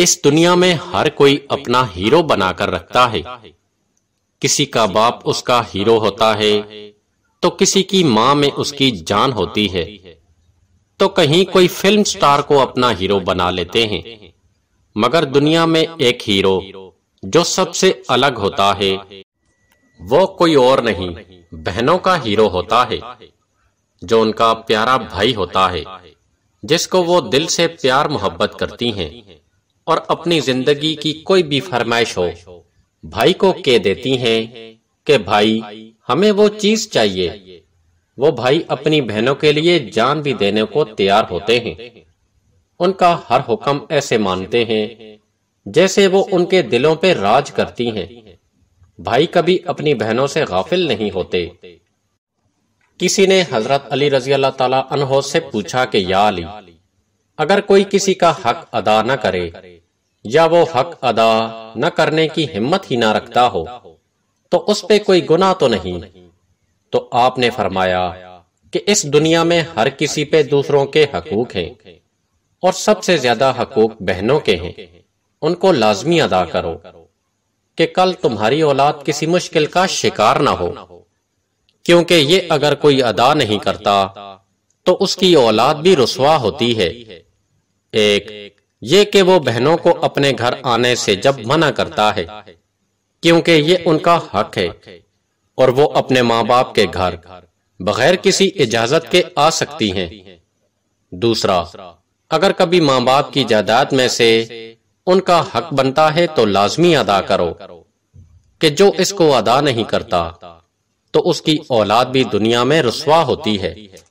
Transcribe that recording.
इस दुनिया में हर कोई अपना हीरो बनाकर रखता है किसी का बाप उसका हीरो होता है तो किसी की माँ में उसकी जान होती है तो कहीं कोई फिल्म स्टार को अपना हीरो बना लेते हैं मगर दुनिया में एक हीरो जो सबसे अलग होता है वो कोई और नहीं बहनों का हीरो होता है जो उनका प्यारा भाई होता है जिसको वो दिल से प्यार मोहब्बत करती हैं और अपनी जिंदगी की कोई भी फरमाइश हो भाई को कह देती हैं कि भाई हमें वो चीज चाहिए वो भाई अपनी बहनों के लिए जान भी देने को तैयार होते हैं उनका हर हुक्म ऐसे मानते हैं जैसे वो उनके दिलों पर राज करती हैं भाई कभी अपनी बहनों से गाफिल नहीं होते किसी ने हजरत अली रजी अल्लाह तला से पूछा कि या अली अगर कोई किसी का हक अदा न करे या वो हक अदा न करने की हिम्मत ही ना रखता हो तो उस पर कोई गुना तो नहीं तो आपने फरमाया कि इस दुनिया में हर किसी पे दूसरों के हकूक हैं और सबसे ज्यादा हकूक बहनों के हैं उनको लाजमी अदा करो कि कल तुम्हारी औलाद किसी मुश्किल का शिकार ना हो क्योंकि ये अगर कोई अदा नहीं करता तो उसकी औलाद भी रसवा होती है एक ये कि वो बहनों को अपने घर आने से जब मना करता है क्योंकि ये उनका हक है और वो अपने माँ बाप के घर बगैर किसी इजाजत के आ सकती हैं। दूसरा अगर कभी माँ बाप की जायदाद में से उनका हक बनता है तो लाजमी अदा करो कि जो इसको अदा नहीं करता तो उसकी औलाद भी दुनिया में रसवा होती है